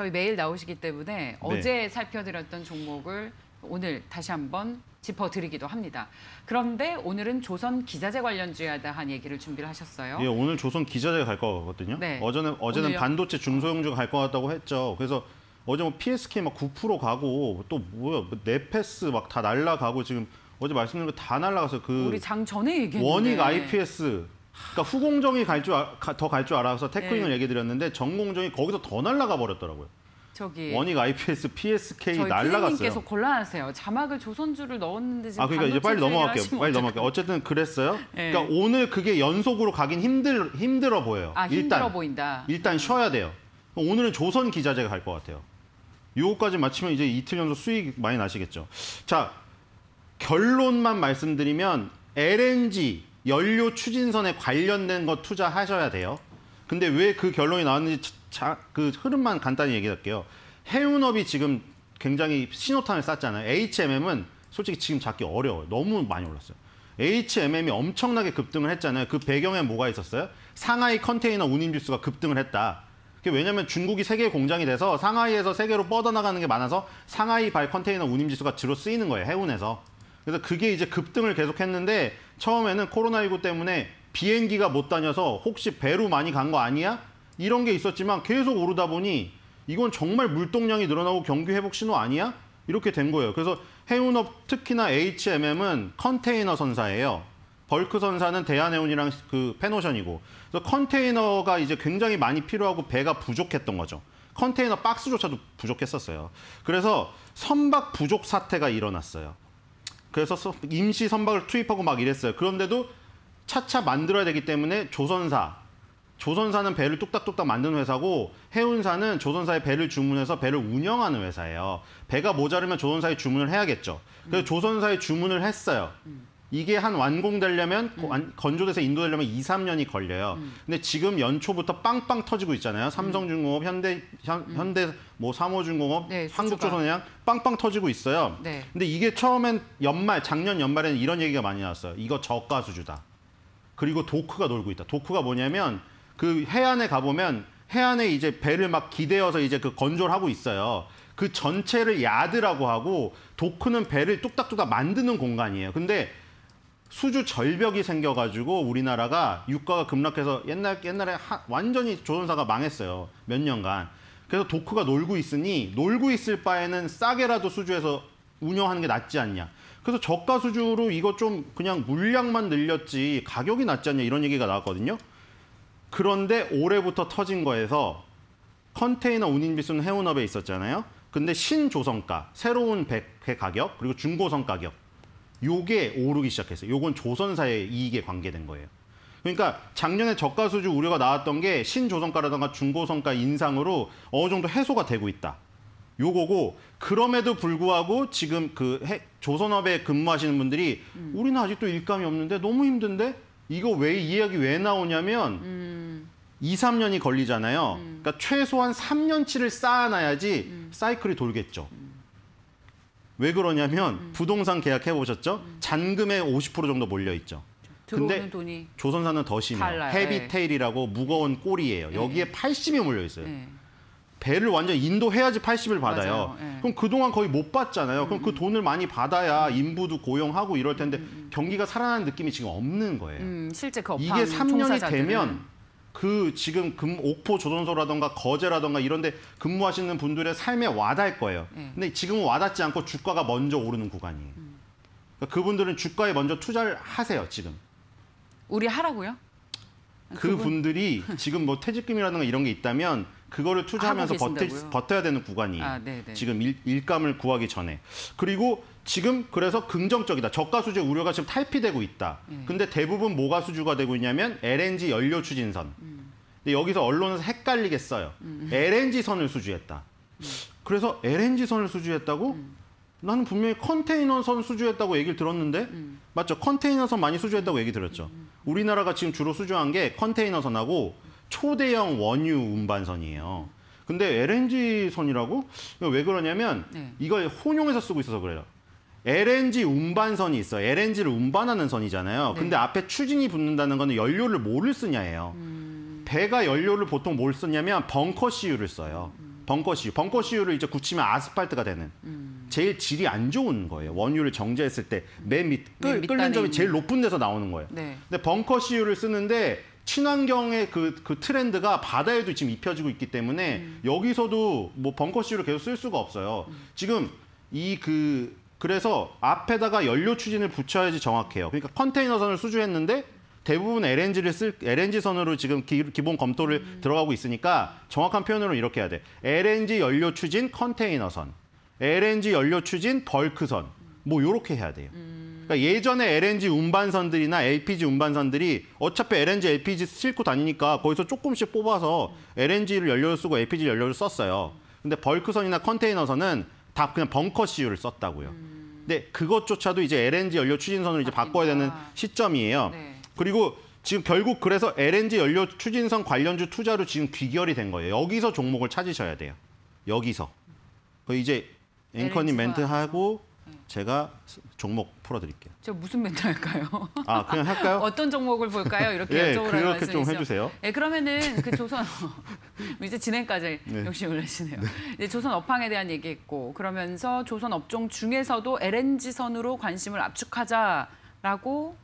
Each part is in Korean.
저희 매일 나오시기 때문에 네. 어제 살펴드렸던 종목을 오늘 다시 한번 짚어드리기도 합니다. 그런데 오늘은 조선 기자재 관련 주의하한 얘기를 준비를 하셨어요. 예, 오늘 조선 기자재 갈것 같거든요. 네. 어제는 어제는 반도체 중소형주 갈것 같다고 했죠. 그래서 어제 뭐 PSK 막 9% 가고 또 뭐야 뭐 네패스 막 다 날라가고 지금 어제 말씀드린 거 다 날라가서 그 우리 장 전에 얘기했는데 원익 IPS 그러니까 후공정이 갈줄더갈줄 아, 알아서 태클링을 네. 얘기 드렸는데 전공정이 거기서 더날라가 버렸더라고요. 저기 원익 IPS PSK 날라갔어요. 님께서 곤란하세요. 자막을 조선주를 넣었는데 지금 아 그러니까 이제 빨리 넘어갈게요. 빨리 넘어갈게요. 어쨌든 그랬어요. 네. 그러니까 오늘 그게 연속으로 가긴 힘들 힘들어 보여요. 아, 힘들어 보인다. 일단 쉬어야 돼요. 오늘은 조선 기자재가 갈 것 같아요. 요거까지 마치면 이제 이틀 연속 수익 많이 나시겠죠. 자 결론만 말씀드리면 LNG 연료 추진선에 관련된 거 투자하셔야 돼요. 근데 왜 그 결론이 나왔는지 자, 그 흐름만 간단히 얘기할게요. 해운업이 지금 굉장히 신호탄을 쐈잖아요. HMM은 솔직히 지금 잡기 어려워요. 너무 많이 올랐어요. HMM이 엄청나게 급등을 했잖아요. 그 배경에 뭐가 있었어요? 상하이 컨테이너 운임 지수가 급등을 했다. 그게 왜냐면 중국이 세계 공장이 돼서 상하이에서 세계로 뻗어나가는 게 많아서 상하이 발 컨테이너 운임 지수가 주로 쓰이는 거예요. 해운에서. 그래서 그게 이제 급등을 계속했는데 처음에는 코로나19 때문에 비행기가 못 다녀서 혹시 배로 많이 간 거 아니야? 이런 게 있었지만 계속 오르다 보니 이건 정말 물동량이 늘어나고 경기 회복 신호 아니야? 이렇게 된 거예요. 그래서 해운업 특히나 HMM은 컨테이너 선사예요. 벌크 선사는 대한해운이랑 그 페노션이고 그래서 컨테이너가 이제 굉장히 많이 필요하고 배가 부족했던 거죠. 컨테이너 박스조차도 부족했었어요. 그래서 선박 부족 사태가 일어났어요. 그래서 임시 선박을 투입하고 막 이랬어요. 그런데도 차차 만들어야 되기 때문에 조선사, 조선사는 배를 뚝딱뚝딱 만드는 회사고 해운사는 조선사의 배를 주문해서 배를 운영하는 회사예요. 배가 모자르면 조선사에 주문을 해야겠죠. 그래서 음. 조선사에 주문을 했어요. 음. 이게 한 완공되려면 음. 건조돼서 인도되려면 2, 3년이 걸려요. 음. 근데 지금 연초부터 빵빵 터지고 있잖아요. 삼성중공업, 음. 현대 현, 음. 대뭐 삼호중공업, 네, 한국조선양 빵빵 터지고 있어요. 네. 근데 이게 처음엔 연말 작년 연말에는 이런 얘기가 많이 나왔어요. 이거 저가 수주다. 그리고 도크가 놀고 있다. 도크가 뭐냐면 그 해안에 가보면 해안에 이제 배를 막 기대어서 이제 그 건조를 하고 있어요. 그 전체를 야드라고 하고 도크는 배를 뚝딱뚝딱 만드는 공간이에요. 근데 수주 절벽이 생겨가지고 우리나라가 유가가 급락해서 옛날 옛날에 하, 완전히 조선사가 망했어요 몇 년간. 그래서 도크가 놀고 있으니 놀고 있을 바에는 싸게라도 수주해서 운영하는 게 낫지 않냐. 그래서 저가 수주로 이거 좀 그냥 물량만 늘렸지 가격이 낫지 않냐 이런 얘기가 나왔거든요. 그런데 올해부터 터진 거에서 컨테이너 운임비수는 해운업에 있었잖아요. 근데 신조성가, 새로운 배, 배 가격, 그리고 중고성 가격 요게 오르기 시작했어요. 요건 조선사의 이익에 관계된 거예요. 그러니까 작년에 저가 수주 우려가 나왔던 게 신조선가라든가 중고선가 인상으로 어느 정도 해소가 되고 있다. 요거고 그럼에도 불구하고 지금 그 해, 조선업에 근무하시는 분들이 음. 우리는 아직도 일감이 없는데 너무 힘든데 이거 왜 이야기 왜 나오냐면 음. 2, 3년이 걸리잖아요. 음. 그러니까 최소한 3년치를 쌓아놔야지 음. 사이클이 돌겠죠. 음. 왜 그러냐면 음. 부동산 계약해 보셨죠? 음. 잔금의50% 정도 몰려 있죠. 근데 조선사는 더 심해요. 헤비테일이라고 네. 무거운 꼬리예요. 네. 여기에 80이 몰려 있어요. 네. 배를 완전 인도해야지 80을 받아요. 네. 그럼 그동안 거의 못 받잖아요. 그럼 그 음. 돈을 많이 받아야 음. 인부도 고용하고 이럴 텐데 음, 음. 경기가 살아나는 느낌이 지금 없는 거예요. 음, 실제 그 이게 3년이 되면 그 지금 금, 옥포 조선소라던가 거제라던가 이런데 근무하시는 분들의 삶에 와닿을 거예요. 네. 근데 지금은 와닿지 않고 주가가 먼저 오르는 구간이에요. 음. 그러니까 그분들은 주가에 먼저 투자를 하세요, 지금. 우리 하라고요? 아, 그 분들이 지금 뭐 퇴직금이라든가 이런 게 있다면 그거를 투자하면서 버티, 버텨야 되는 구간이에요. 아, 네, 네. 지금 일, 감을 구하기 전에. 그리고 지금 그래서 긍정적이다. 저가 수주 우려가 지금 탈피되고 있다. 네. 근데 대부분 뭐가 수주가 되고 있냐면 LNG 연료 추진선. 음. 근데 여기서 언론에서 헷갈리겠어요. 음. 음. LNG 선을 수주했다. 음. 그래서 LNG 선을 수주했다고? 음. 나는 분명히 컨테이너 선 수주했다고 얘기를 들었는데 음. 맞죠? 컨테이너 선 많이 수주했다고 얘기 들었죠. 우리나라가 지금 주로 수주한 게 컨테이너 선하고 초대형 원유 운반선이에요. 근데 LNG 선이라고 왜 그러냐면 네. 이걸 혼용해서 쓰고 있어서 그래요. LNG 운반선이 있어요. LNG를 운반하는 선이잖아요. 네. 근데 앞에 추진이 붙는다는 거는 연료를 뭐를 쓰냐예요. 음... 배가 연료를 보통 뭘 쓰냐면 벙커시유를 써요. 음... 벙커시유. 벙커시유를 이제 굳히면 아스팔트가 되는. 음... 제일 질이 안 좋은 거예요. 원유를 정제했을 때 맨 밑, 끓, 끓는 점이 제일 높은 데서 나오는 거예요. 네. 근데 벙커시유를 쓰는데 친환경의 그, 그 트렌드가 바다에도 지금 입혀지고 있기 때문에 음. 여기서도 뭐 벙커시유를 계속 쓸 수가 없어요. 음. 지금 이그 그래서 앞에다가 연료 추진을 붙여야지 정확해요. 그러니까 컨테이너선을 수주했는데 대부분 LNG를 쓸 LNG 선으로 지금 기, 본 검토를 음. 들어가고 있으니까 정확한 표현으로 이렇게 해야 돼. LNG 연료 추진 컨테이너선, LNG 연료 추진 벌크선, 뭐요렇게 해야 돼요. 음. 예전에 LNG 운반선들이나 LPG 운반선들이 어차피 LNG, LPG 싣고 다니니까 거기서 조금씩 뽑아서 LNG를 연료를 쓰고 LPG 연료를 썼어요. 근데 벌크선이나 컨테이너선은 다 그냥 벙커 CU를 썼다고요. 음. 근데 그것조차도 이제 LNG 연료 추진선을 이제 바꿔야 되는 시점이에요. 네. 그리고 지금 결국 그래서 LNG 연료 추진선 관련주 투자로 지금 귀결이 된 거예요. 여기서 종목을 찾으셔야 돼요. 여기서. 그 이제 앵커님 멘트하고 제가 종목 풀어드릴게요. 저 무슨 멘트할까요? 아 그냥 할까요? 어떤 종목을 볼까요? 이렇게 예, 여쭤보라는 그렇게 좀 해주세요. 예, 그러면은 그 조선 이제 진행까지 네. 욕심을 내시네요. 네. 이제 조선 업황에 대한 얘기했고 그러면서 조선 업종 중에서도 LNG 선으로 관심을 압축하자라고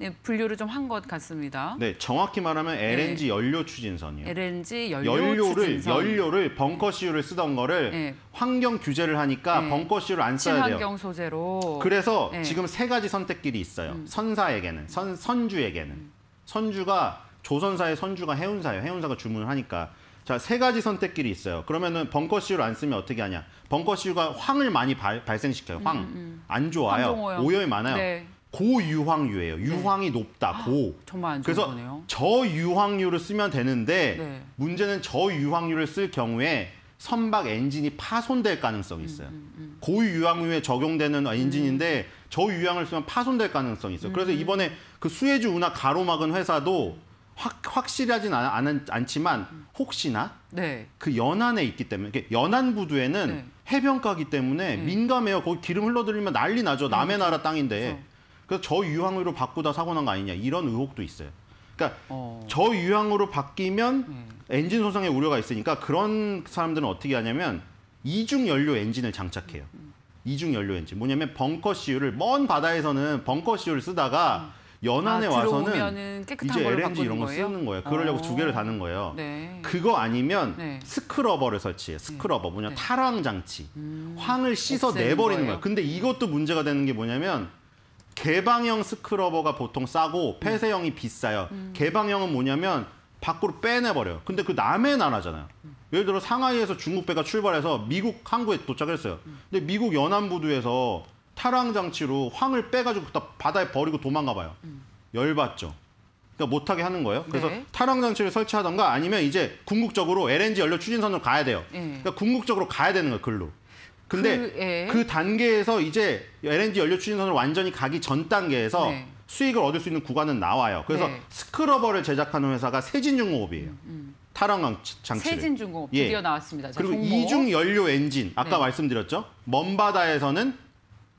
네, 분류를 좀 한 것 같습니다. 네, 정확히 말하면 LNG 네. 연료 추진선이요. LNG 연료 연료를 추진선. 연료를 네. 벙커 씨유를 쓰던 거를 네. 환경 규제를 하니까 네. 벙커 씨유를 안 써야 친환경 돼요. 친환경 소재로. 그래서 네. 지금 세 가지 선택길이 있어요. 음. 선사에게는 선 선주에게는 음. 선주가 조선사의 선주가 해운사예요. 해운사가 주문을 하니까 자, 세 가지 선택길이 있어요. 그러면은 벙커 씨유를 안 쓰면 어떻게 하냐? 벙커 씨유가 황을 많이 발, 발생시켜요. 황. 음, 음, 음. 안 좋아요. 오염이 많아요. 네. 고유황유예요. 네. 유황이 네. 높다, 아, 고. 정말 안 좋은 그래서 거네요. 저유황유를 쓰면 되는데 네. 문제는 저유황유를 쓸 경우에 선박 엔진이 파손될 가능성이 음, 있어요. 음, 음, 음. 고유황유에 적용되는 음. 엔진인데 저유황을 쓰면 파손될 가능성이 있어요. 그래서 음. 이번에 그수혜주 운하 가로막은 회사도 확, 확실하진 않, 않, 않지만 혹시나 네. 그 연안에 있기 때문에 연안 구두에는 네. 해변가기 때문에 네. 민감해요. 거기 기름 흘러들리면 난리 나죠. 남의 그렇죠. 나라 땅인데. 그렇죠. 그래서 저유황으로 바꾸다 사고 난 거 아니냐 이런 의혹도 있어요. 그러니까 어... 저유황으로 바뀌면 음. 엔진 손상의 우려가 있으니까 그런 사람들은 어떻게 하냐면 이중 연료 엔진을 장착해요. 음. 이중 연료 엔진 뭐냐면 벙커 c 유를먼 바다에서는 벙커 c 유를 쓰다가 음. 연안에 아, 와서는 이제 LNG 이런 거예요 쓰는 거예요. 그러려고 어... 두 개를 어. 다는 거예요. 네. 그거 아니면 네. 스크러버를 설치해. 네. 스크러버 뭐냐 네. 탈황 장치. 음... 황을 씻어 내버리는 거예요? 거예요. 근데 이것도 문제가 되는 게 뭐냐면 개방형 스크러버가 보통 싸고 폐쇄형이 비싸요. 음. 음. 개방형은 뭐냐면 밖으로 빼내버려요. 근데 그 남의 나라잖아요. 음. 예를 들어 상하이에서 중국 배가 출발해서 미국 항구에 도착했어요. 음. 근데 미국 연안부두에서 탈항 장치로 황을 빼가지고 다 바다에 버리고 도망가 봐요. 열받죠. 그러니까 못하게 하는 거예요. 그래서 네. 탈항 장치를 설치하던가 아니면 이제 궁극적으로 LNG 연료 추진선으로 가야 돼요. 예. 그러니까 궁극적으로 가야 되는 거예요, 글로. 근데 그, 예. 그 단계에서 이제 LNG 연료 추진선을 완전히 가기 전 단계에서 네. 수익을 얻을 수 있는 구간은 나와요. 그래서 네. 스크러버를 제작하는 회사가 세진중공업이에요. 음, 음. 탈환광 장치. 세진중공업 예. 드디어 나왔습니다. 그리고 정보. 이중 연료 엔진 아까 네. 말씀드렸죠. 먼바다에서는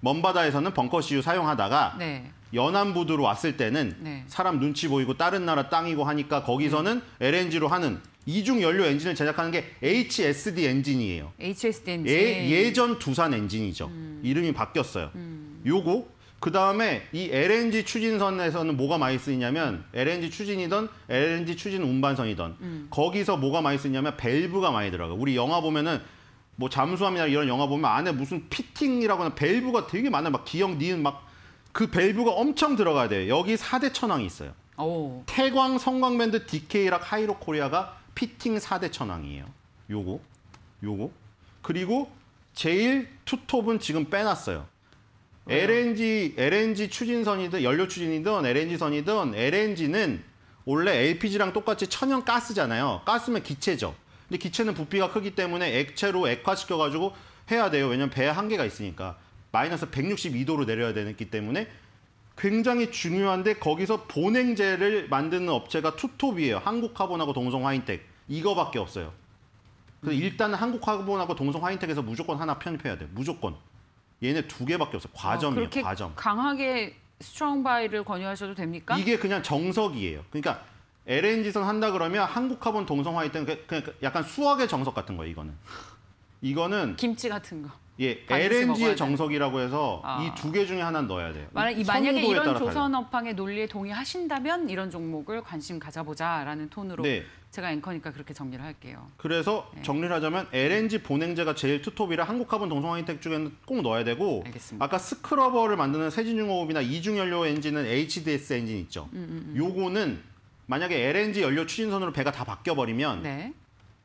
먼바다에서는 벙커 시유 사용하다가 네. 연안부두로 왔을 때는 네. 사람 눈치 보이고 다른 나라 땅이고 하니까 거기서는 음. LNG로 하는 이중 연료 엔진을 제작하는 게 HSD 엔진이에요. HSD 엔진. 예, 전 두산 엔진이죠. 음. 이름이 바뀌었어요. 음. 요거 그다음에 이 LNG 추진선에서는 뭐가 많이 쓰이냐면 LNG 추진이던 LNG 추진 운반선이던 음. 거기서 뭐가 많이 쓰이냐면 밸브가 많이 들어가. 요 우리 영화 보면은 뭐 잠수함이나 이런 영화 보면 안에 무슨 피팅이라거나 밸브가 되게 많아. 요막 기형 니은 막 그 밸브가 엄청 들어가야 돼요. 여기 사대 천왕이 있어요. 오. 태광 성광밴드 DK락 하이로 코리아가 피팅 4대 천왕이에요. 요거, 요거. 그리고 제일 투톱은 지금 빼놨어요. LNG, LNG 추진선이든 연료 추진이든 LNG선이든 LNG는 원래 LPG랑 똑같이 천연 가스잖아요. 가스면 기체죠. 근데 기체는 부피가 크기 때문에 액체로 액화시켜가지고 해야 돼요. 왜냐면 배에 한계가 있으니까. 마이너스 162도로 내려야 되기 때문에 굉장히 중요한데 거기서 보냉제를 만드는 업체가 투톱이에요. 한국화본하고 동성화인텍. 이거밖에 없어요. 그래서 음. 일단 한국화본하고 동성화인텍에서 무조건 하나 편입해야 돼. 무조건. 얘네 두 개밖에 없어요. 아, 과점이에요. 어, 과점. 강하게 스트롱 바이를 권유하셔도 됩니까? 이게 그냥 정석이에요. 그러니까 LNG선 한다 그러면 한국화본 동성화인텍 그냥 그, 그 약간 수학의 정석 같은 거예요. 이거는. 이거는 김치 같은 거. 예, LNG의 정석이라고 해서 아. 이두 개 중에 하나 넣어야 돼요. 만약, 만약에 이런 조선업황의 논리에 동의하신다면 이런 종목을 관심 가져보자라는 톤으로 네. 제가 앵커니까 그렇게 정리를 할게요. 그래서 네. 정리를 하자면 LNG 본행제가 제일 투톱이라 한국화분 동성화인텍 중에는 꼭 넣어야 되고 알겠습니다. 아까 스크러버를 만드는 세진중호흡이나 이중연료 엔진은 HDS 엔진 있죠. 음, 음, 음. 요거는 만약에 LNG 연료 추진선으로 배가 다 바뀌어버리면 네.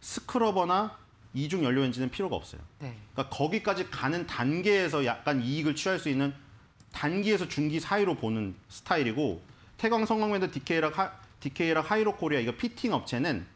스크러버나 이중 연료 엔진은 필요가 없어요. 네. 그러니까 거기까지 가는 단계에서 약간 이익을 취할 수 있는 단기에서 중기 사이로 보는 스타일이고 태광 성광랜드 DK랑 하, DK랑 하이로 코리아 이거 피팅 업체는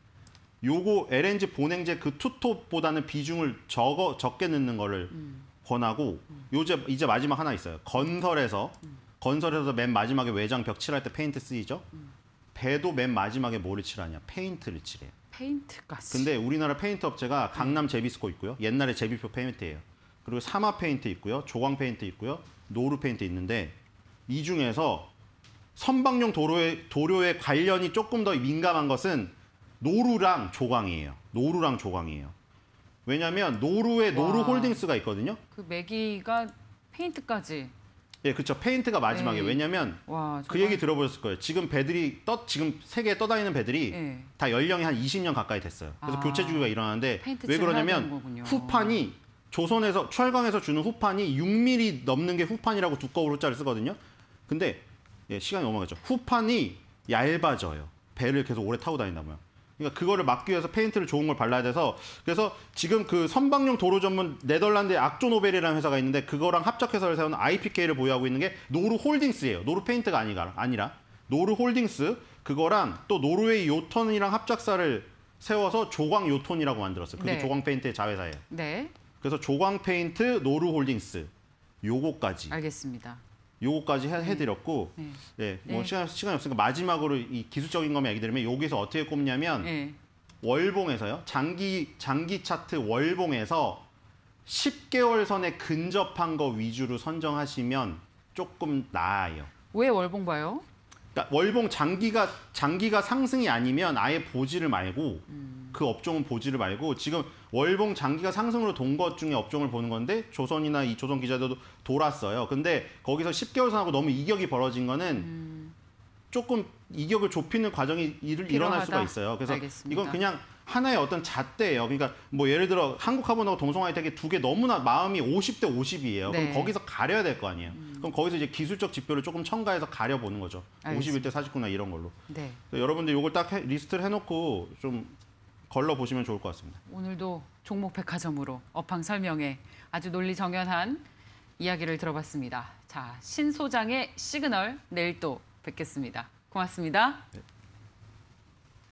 요거 LNG 보냉제 그 투톱보다는 비중을 적어 적게 넣는 거를 음. 권하고 음. 요제 이제 마지막 하나 있어요. 건설에서 음. 건설에서 맨 마지막에 외장 벽 칠할 때 페인트 쓰이죠. 음. 배도 맨 마지막에 뭐를 칠하냐? 페인트를 칠해요. 페인트까지. 근데 우리나라 페인트 업체가 네. 강남 제비스코 있고요. 옛날에 제비표 페인트예요. 그리고 사마 페인트 있고요. 조광 페인트 있고요. 노루 페인트 있는데 이 중에서 선박용 도로에, 도로에 관련이 조금 더 민감한 것은 노루랑 조광이에요. 노루랑 조광이에요. 왜냐하면 노루에 노루 홀딩스가 있거든요. 그 매기가 페인트까지. 예, 그렇죠. 페인트가 마지막에 에이. 네. 왜냐면 와, 그 얘기 들어보셨을 거예요. 지금 배들이 떠 지금 세계에 떠다니는 배들이 에이. 예. 다 연령이 한 20년 가까이 됐어요. 그래서 아. 교체 주기가 일어나는데 왜 그러냐면 후판이 조선에서 철강에서 주는 후판이 6mm 넘는 게 후판이라고 두꺼운 후자를 쓰거든요. 근데 예, 시간이 넘어가죠. 후판이 얇아져요. 배를 계속 오래 타고 다닌다면 그러니까 그거를 막기 위해서 페인트를 좋은 걸 발라야 돼서 그래서 지금 그 선박용 도로 전문 네덜란드의 악조노벨이라는 회사가 있는데 그거랑 합작해서 세운 IPK를 보유하고 있는 게 노루 홀딩스예요. 노루 페인트가 아니라 아니라 노르 홀딩스 그거랑 또 노르웨이 요턴이랑 합작사를 세워서 조광 요톤이라고 만들었어요. 그게 네. 조광 페인트의 자회사예요. 네. 그래서 조광 페인트, 노르 홀딩스 요거까지. 알겠습니다. 요거까지 해, 음. 드렸고 네. 예, 뭐 네. 네. 뭐 시간 시간이 없으니까 마지막으로 이 기술적인 것만 얘기 드리면 여기서 어떻게 꼽냐면 네. 월봉에서요. 장기 장기 차트 월봉에서 10개월 선에 근접한 거 위주로 선정하시면 조금 나아요. 왜 월봉 봐요? 그러니까 월봉 장기가 장기가 상승이 아니면 아예 보지를 말고 음. 그 업종은 보지를 말고 지금 월봉 장기가 상승으로 돈 것 중에 업종을 보는 건데 조선이나 이 조선 기자들도 돌았어요. 근데 거기서 10개월 선하고 너무 이격이 벌어진 거는 음. 조금 이격을 좁히는 과정이 일, 일어날 수가 있어요. 그래서 알겠습니다. 이건 그냥 하나의 어떤 잣대예요. 그러니까 뭐 예를 들어 한국화분하고 동성아이텍이 두개 너무나 마음이 50대 50이에요. 네. 그럼 거기서 가려야 될 거 아니에요. 음. 그럼 거기서 이제 기술적 지표를 조금 첨가해서 가려보는 거죠. 알겠습니다. 51대 49나 이런 걸로. 네. 여러분들 요걸딱 해, 리스트를 해놓고 좀 걸러 보시면 좋을 것 같습니다. 오늘도 종목 백화점으로 업황 설명에 아주 논리 정연한 이야기를 들어봤습니다. 자, 신 소장의 시그널 내일 또 뵙겠습니다. 고맙습니다. 네.